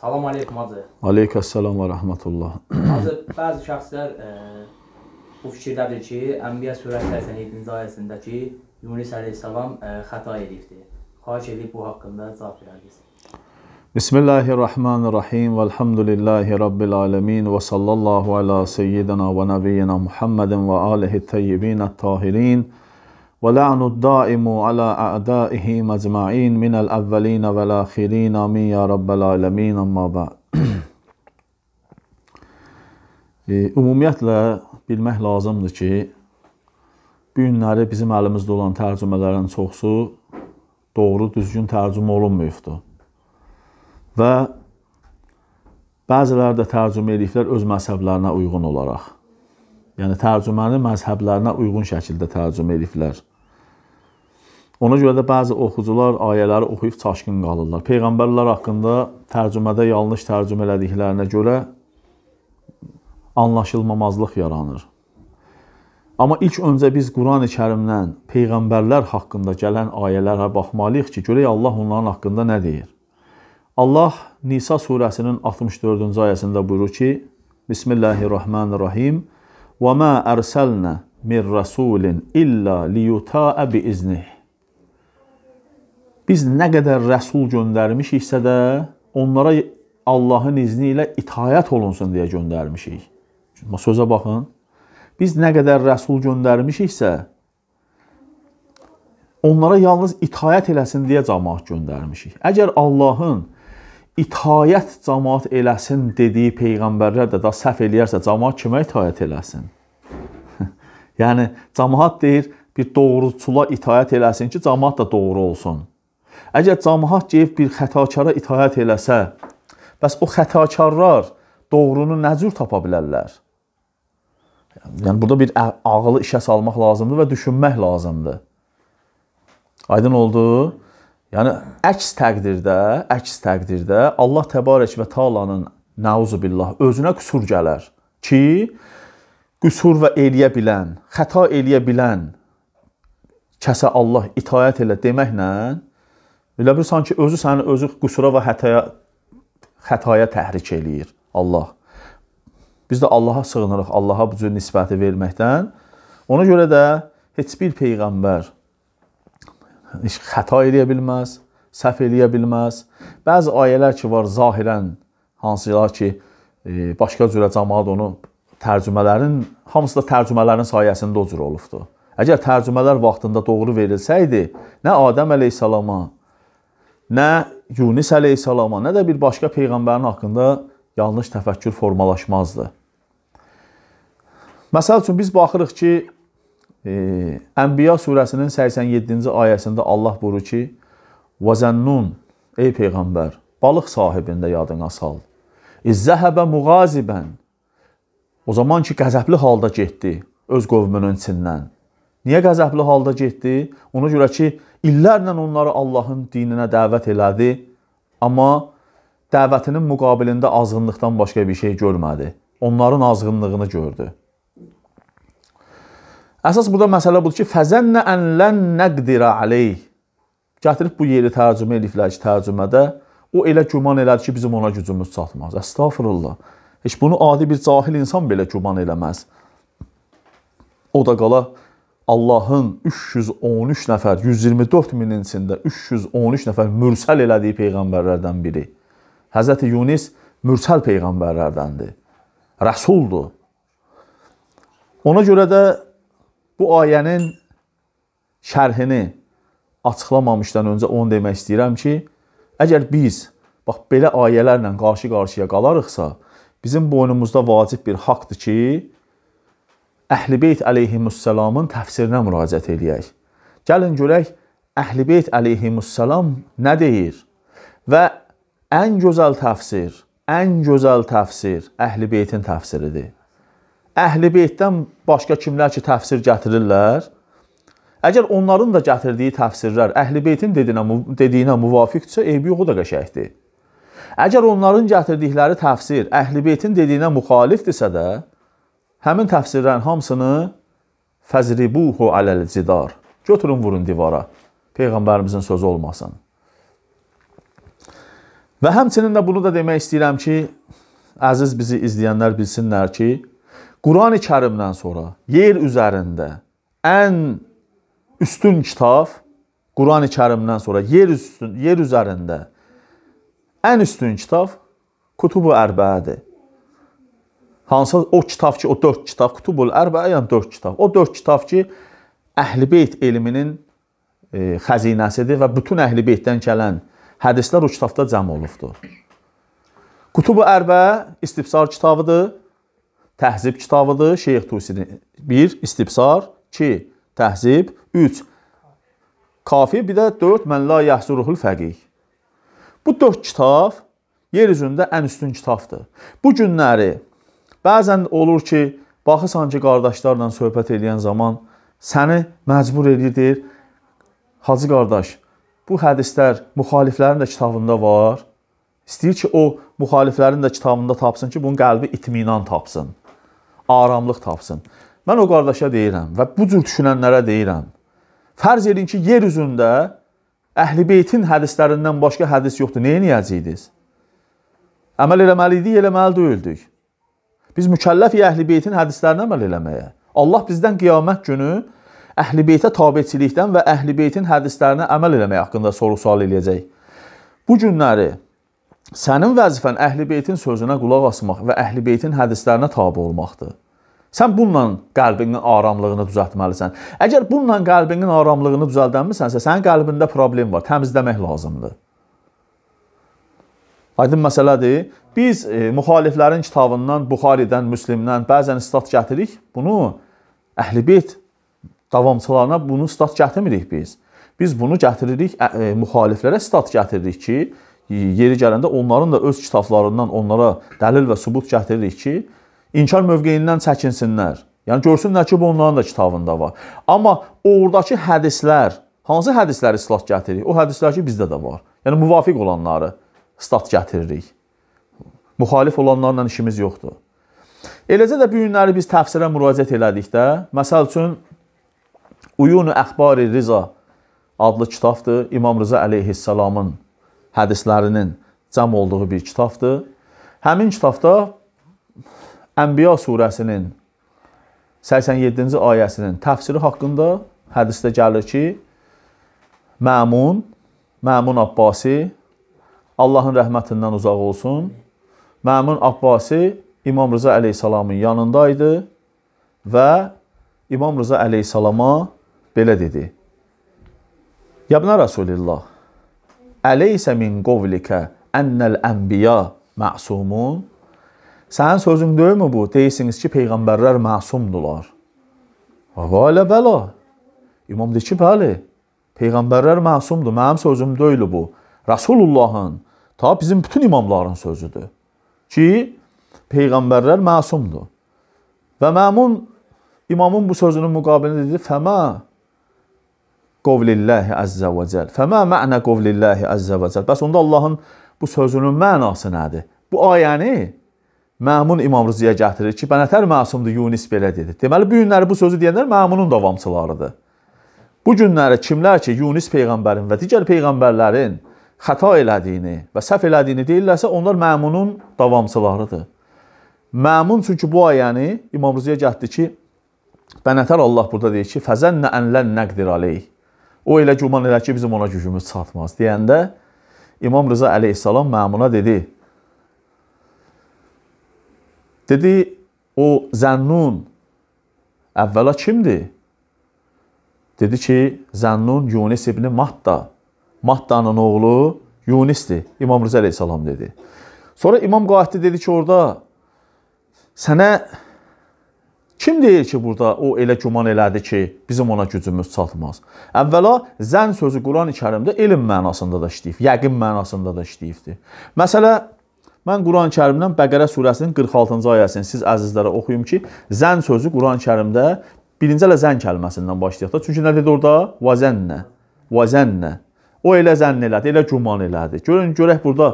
Salam aleykum hacı. Aleykəssalam və rəhmətullah. Hacı, bəzi şəxslər ə, e, bu fikirdədir ki, Ənbiya surəsi 87-ci ayəsindəki Yunus əleyhissalam ə, e, xəta edibdir. Xahiş edib bu haqqında cavab verərsiniz. Bismillahirrahmanirrahim. Velhamdülillahi rabbil alamin və sallallahu ala seyyidina və nəbiyyina Muhammadin və alihi təyyibin at-tahirin. ولعن الدائم على أعدائه مجمعين من الأولين والآخرين آمين يا رب العالمين أما بعد e, Ümumiyyətlə bilmək lazımdır ki, bu günləri bizim əlimizdə olan tərcümələrin çoxu doğru düzgün tərcümə olunmayıbdır. Və bəziləri də tərcümə ediblər öz məzhəblərinə uyğun olaraq. Yəni tərcüməni məzhəblərinə uyğun şəkildə tərcümə ediblər. Ona görə də bəzi oxucular ayələri oxuyub çaşqın qalırlar. Peyğəmbərlər haqqında tərcümədə yanlış tərcümə elədiklərinə görə anlaşılmamazlıq yaranır. Amma ilk öncə biz Qurani-Kərimdən peyğəmbərlər haqqında gələn ayələrə baxmalıyıq ki, görək Allah onların haqqında nə deyir. Allah Nisa surəsinin 64-cü ayəsində buyurur ki: Bismillahirrahmanirrahim. Və ma ərsalna min rasulin illa liyuta'a bi iznihi Biz nə qədər rəsul göndərmişiksə də onlara Allahın izni ilə itayət olunsun deyə göndərmişik. Amma sözə baxın. Biz nə qədər rəsul göndərmişiksə onlara yalnız itayət eləsin deyə cəmaət göndərmişik. Əgər Allahın itayət cəmaət eləsin dediyi peyğəmbərlər də da səhv eləyərsə, cəmaət kimə itayət eləsin? yəni cəmaət deyir, bir doğruçula itayət eləsin ki, cəmaət də doğru olsun. Əgər Camahatgev bir xətakara itaət eləsə, bəs o xətakarlar doğrunu nə cür tapa bilərlər? Yəni burada bir ağılı işə salmaq lazımdır və düşünmək lazımdır. Aydın oldu? Yəni əks təqdirdə, əks təqdirdə Allah təbarək və taalanın nauzu billah özünə qüsur gələr ki, qüsur və eləyə bilən, xəta eləyə bilən kəsə Allah itaət elə deməklə Elə bir sanki özü sənin özü qüsura və xətaya xətaya təhrik eləyir Allah. Biz də Allaha sığınırıq, Allaha bu cür nisbəti verməkdən. Ona görə də heç bir peyğəmbər xəta eləyə bilməz, səhv eləyə bilməz. Bəzi ayələr ki var zahirən hansılar ki e, başqa cürə cəmaat onu tərcümələrin hamısı da tərcümələrin sayəsində o cür olubdu. Əgər tərcümələr vaxtında doğru verilsəydi, nə Adəm əleyhissalama, nə Yunis əleyhissalama, nə də bir başqa peyğəmbərin haqqında yanlış təfəkkür formalaşmazdı. Məsəl üçün biz baxırıq ki, e, Ənbiya surəsinin 87-ci ayəsində Allah buyurur ki: "Və zənnun ey peyğəmbər, balıq sahibində yadına sal. İzzəhəbə muğazibən. O zaman ki, qəzəbli halda getdi öz qovmunun içindən. Niyə qəzəbli halda getdi? Ona görə ki, illərlə onları Allahın dininə dəvət elədi, amma dəvətinin müqabilində azğınlıqdan başqa bir şey görmədi. Onların azğınlığını gördü. Əsas burada məsələ budur ki, fəzənnə ən lən nəqdirə aleyh. Gətirib bu yeri tərcümə ediblər ki, tərcümədə o elə güman elədi ki, bizim ona gücümüz çatmaz. Əstəğfirullah. Heç bunu adi bir cahil insan belə güman eləməz. O da qala Allahın 313 nəfər, 124 minin içində 313 nəfər mürsəl elədiyi peyğəmbərlərdən biri. Həzrəti Yunus mürsəl peyğəmbərlərdəndir. Rəsuldur. Ona görə də bu ayənin şərhini açıqlamamışdan öncə onu demək istəyirəm ki, əgər biz bax belə ayələrlə qarşı-qarşıya qalarıqsa, bizim boynumuzda vacib bir haqqdır ki, Əhlibeyt əleyhimussalamın təfsirinə müraciət eləyək. Gəlin görək Əhlibeyt əleyhimussalam nə deyir? Və ən gözəl təfsir, ən gözəl təfsir Əhlibeytin təfsiridir. Əhlibeytdən başqa kimlər ki təfsir gətirirlər? Əgər onların da gətirdiyi təfsirlər Əhlibeytin dediyinə, dediyinə müvafiqdirsə, eybi yoxu da qəşəngdir. Əgər onların gətirdikləri təfsir Əhlibeytin dediyinə müxalifdirsə də, Həmin təfsirlərin hamısını fəzribuhu aləl cidar. Götürün vurun divara. Peyğəmbərimizin sözü olmasın. Və həmçinin də bunu da demək istəyirəm ki, əziz bizi izləyənlər bilsinlər ki, Qurani Kərimdən sonra yer üzərində ən üstün kitab Qurani Kərimdən sonra yer üstün yer üzərində ən üstün kitab Kutubu Ərbəədir. Hansı o kitab ki, o 4 kitab, Kutubul Ərbəyə, yəni 4 kitab. O 4 kitab ki, Əhlibeyt elminin e, xəzinəsidir və bütün Əhlibeytdən gələn hədislər o kitabda cəm olubdur. Kutubu Ərbə istibsar kitabıdır, təhzib kitabıdır, Şeyx Tusinin. 1 istibsar, 2 təhzib, 3 kafi, bir də 4 mən la yəhsuruhul fəqih. Bu 4 kitab yer üzündə ən üstün kitabdır. Bu günləri Bəzən olur ki, baxırsan ki, qardaşlarla söhbət edən zaman səni məcbur edir, deyir, Hacı qardaş, bu hədislər müxaliflərin də kitabında var. İstəyir ki, o müxaliflərin də kitabında tapsın ki, bunun qəlbi itminan tapsın, aramlıq tapsın. Mən o qardaşa deyirəm və bu cür düşünənlərə deyirəm. Fərz edin ki, yer üzündə Əhlibeytin hədislərindən başqa hədis yoxdur. Nə edəcəydiniz? Əməl eləməli idi, eləməli deyildik. Biz mükəlləfik əhl-i beytin hədislərinə əməl eləməyə. Allah bizdən qiyamət günü əhl-i beytə tabeçilikdən və əhl-i beytin hədislərinə əməl eləmək haqqında soru-sual eləyəcək. Bu günləri sənin vəzifən əhl-i beytin sözünə qulaq asmaq və əhl-i beytin hədislərinə tabe olmaqdır. Sən bununla qəlbinin aramlığını düzəltməlisən. Əgər bununla qəlbinin aramlığını düzəldənmisənsə, sənin qəlbində problem var, təmizləmək lazımdır. Aydın məsələdir. Biz e, müxaliflərin kitabından, Buxaridən, Müslimdən bəzən istat gətiririk. Bunu Əhlibeyt davamçılarına bunu istat gətirmirik biz. Biz bunu gətiririk e, müxaliflərə istat gətiririk ki, yeri gələndə onların da öz kitablarından onlara dəlil və sübut gətiririk ki, inkar mövqeyindən çəkinsinlər. Yəni görsünlər ki, bu onların da kitabında var. Amma ordakı hədislər, hansı hədisləri islat gətirir? O hədislər ki, bizdə də var. Yəni müvafiq olanları stat gətiririk. Müxalif olanlarla işimiz yoxdur. Eləcə də bu günləri biz təfsirə müraciət elədikdə, məsəl üçün Uyunu Əxbari Riza adlı kitabdır. İmam Rıza əleyhissalamın hədislərinin cəm olduğu bir kitabdır. Həmin kitabda Ənbiya surəsinin 87-ci ayəsinin təfsiri haqqında hədisdə gəlir ki, Məmun, Məmun Abbasi Allahın rəhmətindən uzaq olsun. Məmun Abbasi İmam Rıza əleyhissalamın yanındaydı və İmam Rıza əleyhissalama belə dedi. Yabna Rasulillah, əleysə min qovlikə ənəl ənbiya məsumun? Sənin sözün deyilmi bu? Deyirsiniz ki, peyğəmbərlər məsumdular. Vələ bəla. İmam deyir ki, bəli. Peyğəmbərlər məsumdur. Mənim sözüm deyil bu. Rasulullahın Ta bizim bütün imamların sözüdür ki, peyğəmbərlər məsumdur. Və məmun imamın bu sözünün müqabilində dedi, fəmə qovlillahi əzzə və cəl. Fəmə mə'nə qovlillahi əzzə və cəl. Bəs onda Allahın bu sözünün mənası nədir? Bu ayəni Məmun İmam Rıziyə gətirir ki, Bənətər məsumdur, Yunis belə dedi. Deməli, bu günləri bu sözü deyənlər Məmunun davamçılarıdır. Bu günləri kimlər ki, Yunis peyğəmbərin və digər peyğəmbərlərin xəta elədiyini və səhv elədiyini deyirlərsə, onlar məmunun davamçılarıdır. Məmun çünki bu ayəni İmam Ruziyə gətirdi ki, Bənətər Allah burada deyir ki, fəzənnə ənlən nəqdir aleyh. O elə güman elə ki, bizim ona gücümüz çatmaz deyəndə İmam Rıza əleyhissalam məmuna dedi, dedi, o zənnun əvvəla kimdir? Dedi ki, zənnun Yunis ibn Matta. Mattanın oğlu Yunisdir. İmam Rıza əleyhissalam dedi. Sonra İmam Qahitli dedi ki, orada sənə kim deyir ki, burada o elə güman elədi ki, bizim ona gücümüz çatmaz. Əvvəla zən sözü Qurani Kərimdə elm mənasında da işləyib, yəqin mənasında da işləyibdi. Məsələ Mən Qurani-Kərimdən Bəqərə surəsinin 46-cı ayəsini siz əzizlərə oxuyum ki, zən sözü Qurani-Kərimdə birinci elə zən kəlməsindən başlayaq da. Çünki nə dedi orada? Vazənnə. Vazənnə. O elə zənn elədi, elə güman elədi. Görün görək burada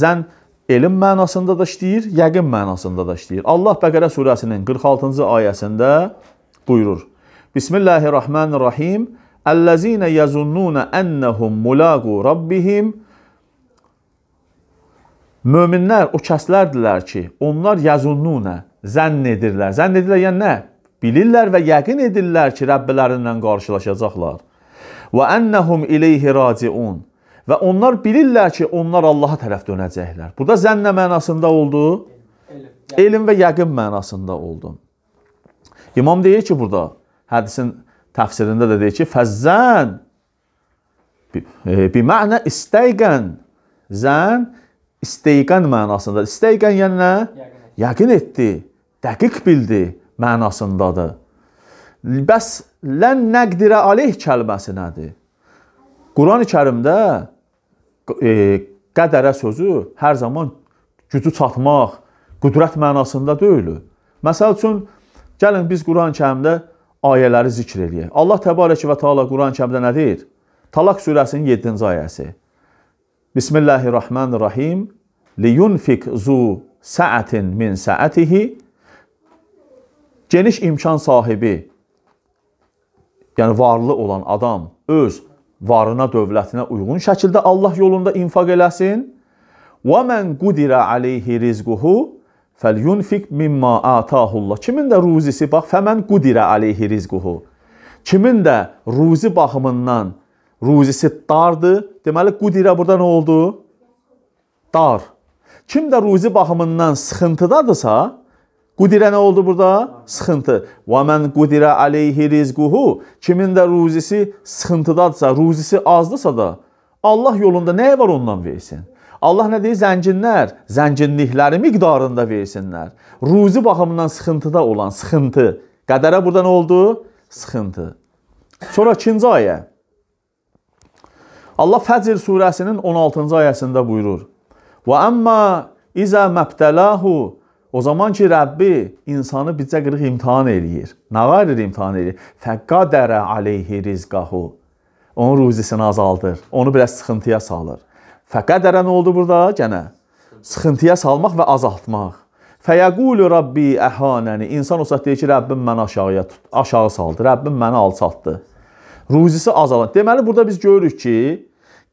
zənn elm mənasında da işləyir, yəqin mənasında da işləyir. Allah Bəqərə surəsinin 46-cı ayəsində buyurur: Bismillahir-Rahmanir-Rahim. Əlləzina yazunnuna annahum mulaqu rabbihim Möminlər o kəslərdilər ki, onlar yazunnuna zənn edirlər. Zənn edirlər yəni nə? Bilirlər və yəqin edirlər ki, Rəbbilərindən qarşılaşacaqlar. Və ennəhum ileyhi raciun. Və onlar bilirlər ki, onlar Allaha tərəf dönəcəklər. Burada zənnə mənasında oldu. Yəni. Elm və yəqin mənasında oldu. İmam deyir ki, burada hədisin təfsirində də deyir ki, fəzzən bi e, məna istəyqən. Zən istəyqən mənasında. İstəyqən yəni nə? Yəqin etdi, dəqiq bildi mənasındadır. Bəs lən nəqdirə aleyh kəlməsi nədir? Quran-ı Kərimdə e, qədərə sözü hər zaman gücü çatmaq, qüdrət mənasında deyil. Məsəl üçün gəlin biz Quran-ı Kərimdə ayələri zikr eləyək. Allah təbarək və təala Quran-ı Kərimdə nə deyir? Talaq surəsinin 7-ci ayəsi. Bismillahir-Rahmanir-Rahim. Liyunfik zu sa'atin min sa'atihi. Geniş imkan sahibi yəni varlı olan adam öz varına, dövlətinə uyğun şəkildə Allah yolunda infaq eləsin. Və men qudira alayhi rizquhu falyunfik mimma atahullah. Kimin də ruzisi bax, fəmən qudira alayhi rizquhu. Kimin də ruzi baxımından ruzisi dardır. Deməli qudira burada nə oldu? Dar. Kim də ruzi baxımından sıxıntıdadırsa, Qudirə nə oldu burada? Sıxıntı. Və mən qudirə aleyhi rizquhu. Kimin də ruzisi sıxıntıdadsa, ruzisi azdırsa da Allah yolunda nəyə var ondan versin? Allah nə deyir? Zənginlər zənginlikləri miqdarında versinlər. Ruzi baxımından sıxıntıda olan sıxıntı. Qədərə burada nə oldu? Sıxıntı. Sonra 2-ci ayə. Allah Fəcr surəsinin 16-cı ayəsində buyurur: "Və amma izə məbtəlahu O zaman ki, Rəbbi insanı bizə qırıq imtihan eləyir. Nə qayrir imtihan eləyir? Fəqqadərə aleyhi rizqahu. Onun ruzisini azaldır. Onu biraz sıxıntıya salır. Fəqqadərə nə oldu burada? Gənə. Sıxıntıya salmaq və azaltmaq. Fəyəqulu Rabbi əhanəni. İnsan olsa deyir ki, Rəbbim məni aşağıya tut, aşağı saldı. Rəbbim məni alçaltdı. Ruzisi azalır. Deməli, burada biz görürük ki,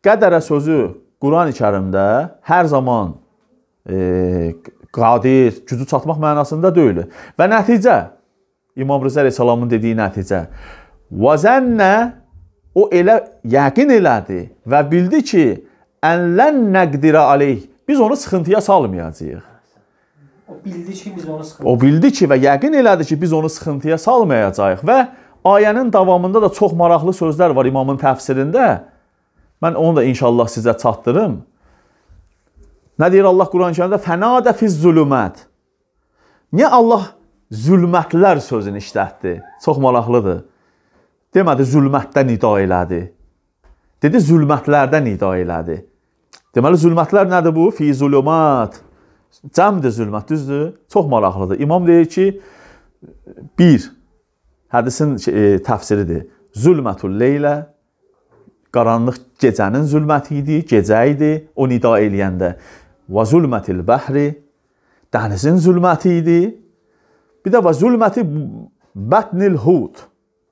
qədərə sözü Quran-ı Kərimdə hər zaman e, qadir, gücü çatmaq mənasında deyil. Və nəticə İmam Rəza əleyhissalamın dediyi nəticə və zənnə o elə yəqin elədi və bildi ki, ənlən nəqdirə aleyh. Biz onu sıxıntıya salmayacağıq. O bildi ki, biz onu sıxıntıya. O bildi ki və yəqin elədi ki, biz onu sıxıntıya salmayacağıq və ayənin davamında da çox maraqlı sözlər var imamın təfsirində. Mən onu da inşallah sizə çatdırım. Nə deyir Allah Quran-Kərimdə? Fənadə fiz zülumət. Niyə Allah zülmətlər sözünü işlətdi? Çox maraqlıdır. Demədi zülmətdən nida elədi. Dedi zülmətlərdən nida elədi. Deməli zülmətlər nədir bu? Fi zulumat. Cəmdir zülmət, düzdür? Çox maraqlıdır. İmam deyir ki, 1 hədisin e, təfsiridir. Zülmətul leylə qaranlıq gecənin zülməti idi, gecə idi o nida eləyəndə və zulmətil bəhri dənizin zülməti idi. Bir də və zulməti bətnil hud.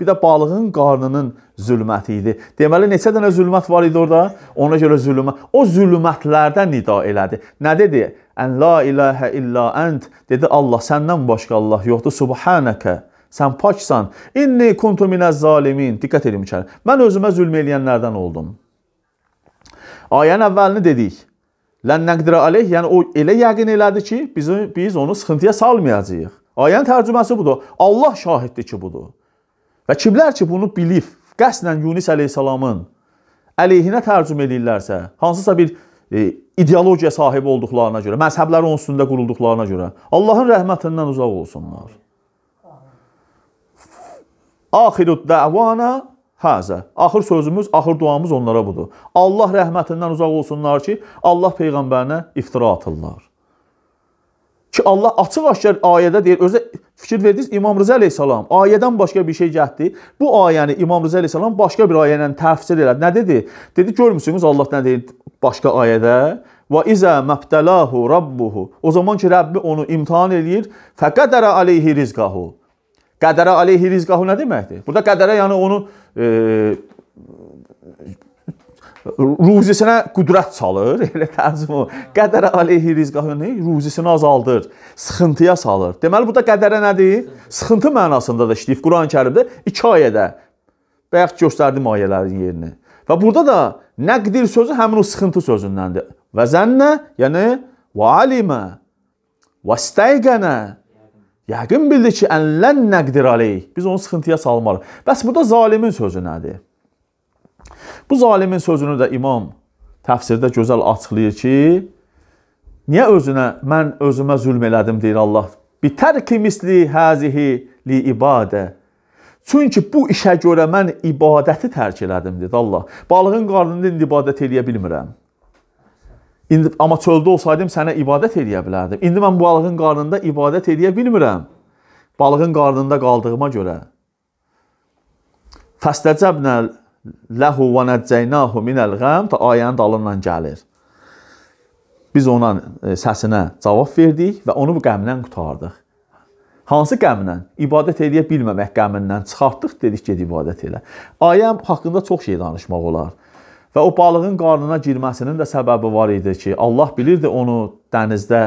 Bir də balığın qarnının zülməti idi. Deməli neçə dənə zülmət var idi orada? Ona görə zülmət. O zülmətlərdə nida elədi. Nə dedi? Ən la ilahə illa ənt. Dedi Allah səndən başqa Allah yoxdur. Subhanəkə. Sən paksan. İnni kuntu minəz zalimin. Diqqət edin içəri. Mən özümə zülm eləyənlərdən oldum. Ayənin əvvəlini dedik. Lən nəqdirə aleyh, yəni o elə yəqin elədi ki, biz, biz onu sıxıntıya salmayacağıq. Ayənin tərcüməsi budur. Allah şahiddir ki, budur. Və kimlər ki, bunu bilib, qəsdən Yunis əleyhissalamın əleyhinə tərcümə edirlərsə, hansısa bir e, ideologiya sahibi olduqlarına görə, məzhəbləri onun üstündə qurulduqlarına görə, Allahın rəhmətindən uzaq olsunlar. Ahirud dəvana Həzə. Axır sözümüz, axır duamız onlara budur. Allah rəhmətindən uzaq olsunlar ki, Allah peyğəmbərinə iftira atırlar. Ki Allah açıq-aşkar ayədə deyir, özə fikir verdiniz İmam Rıza əleyhissalam ayədən başqa bir şey gəldi. Bu ayəni İmam Rıza əleyhissalam başqa bir ayə ilə təfsir elədi. Nə dedi? Dedi görmüsünüz Allah nə deyir başqa ayədə? Və izə məbtəlahu rabbuhu. O zaman ki Rəbbi onu imtahan eləyir, fəqədərə aleyhi rizqahu qədərə aleyhi rizqahu nə deməkdir? Burada qədərə yəni onu e, ruzisinə qüdrət salır, elə təzim o. Qədərə aleyhi rizqahu nə? Ruzisini azaldır, sıxıntıya salır. Deməli burada qədərə nədir? Sıxıntı mənasında da işləyib Quran-Kərimdə 2 ayədə. Bayaq göstərdim ayələrin yerini. Və burada da nəqdir sözü həmin o sıxıntı sözündəndir. Və zənnə, yəni və alimə və istəyqənə Yəqin bildi ki, ənlən nəqdir aleyh. Biz onu sıxıntıya salmarıq. Bəs burada zalimin sözü nədir? Bu zalimin sözünü də imam təfsirdə gözəl açıqlayır ki, niyə özünə, mən özümə zülm elədim deyir Allah. Bitər ki, misli həzihi li ibadə. Çünki bu işə görə mən ibadəti tərk elədim, dedi Allah. Balığın qarnında indi ibadət eləyə bilmirəm. İndi, amma çöldə olsaydım sənə ibadət eləyə bilərdim. İndi mən balığın qarnında ibadət eləyə bilmirəm. Balığın qarnında qaldığıma görə. Fəstəcəbnə ləhu və nəccəynahu minəl ghəm ta ayənin dalından gəlir. Biz ona e, səsinə cavab verdik və onu bu qəmdən qurtardıq. Hansı qəmdən? İbadət eləyə bilməmək qəmindən çıxartdıq, dedik ged ibadət elə. Ayə haqqında çox şey danışmaq olar. Və o balığın qarnına girməsinin də səbəbi var idi ki, Allah bilirdi onu dənizdə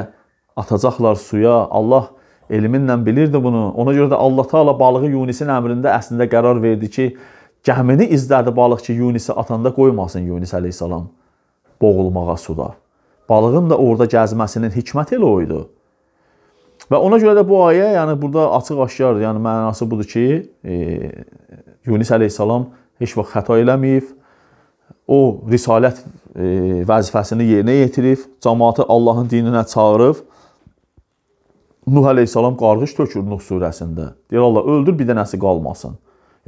atacaqlar suya. Allah elminlə bilirdi bunu. Ona görə də Allah Taala balığı Yunisin əmrində əslində qərar verdi ki, gəmini izlədi balıq ki, Yunisi atanda qoymasın Yunis əleyhissalam boğulmağa suda. Balığın da orada gəzməsinin hikməti elə o idi. Və ona görə də bu ayə, yəni burada açıq-aşkardır. Yəni mənası budur ki, e, Yunis əleyhissalam heç vaxt xəta eləməyib o risalət e, vəzifəsini yerinə yetirib, cəmaatı Allahın dininə çağırıb. Nuh əleyhissalam qarğış tökür Nuh surəsində. Deyir Allah öldür, bir dənəsi qalmasın.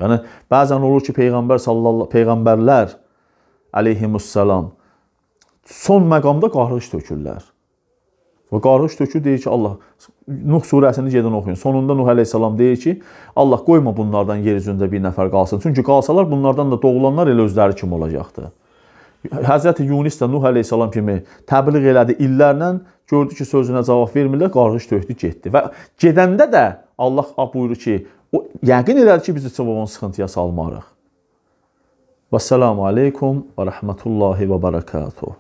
Yəni bəzən olur ki, peyğəmbər sallallahu peyğəmbərlər əleyhimussalam son məqamda qarğış tökürlər. Və qarğış tökür, deyir ki, Allah Nuh surəsini gedən oxuyun. Sonunda Nuh əleyhissalam deyir ki, Allah qoyma bunlardan yer üzündə bir nəfər qalsın. Çünki qalsalar bunlardan da doğulanlar elə özləri kimi olacaqdı. Həzrəti Yunis də Nuh əleyhissalam kimi təbliğ elədi illərlə, gördü ki, sözünə cavab vermirlər, qarğış tökdü, getdi. Və gedəndə də Allah buyurur ki, o yəqin elədi ki, bizi çoban sıxıntıya salmarıq. Vəssalamu aleykum və rəhmətullahi və bərəkatuhu.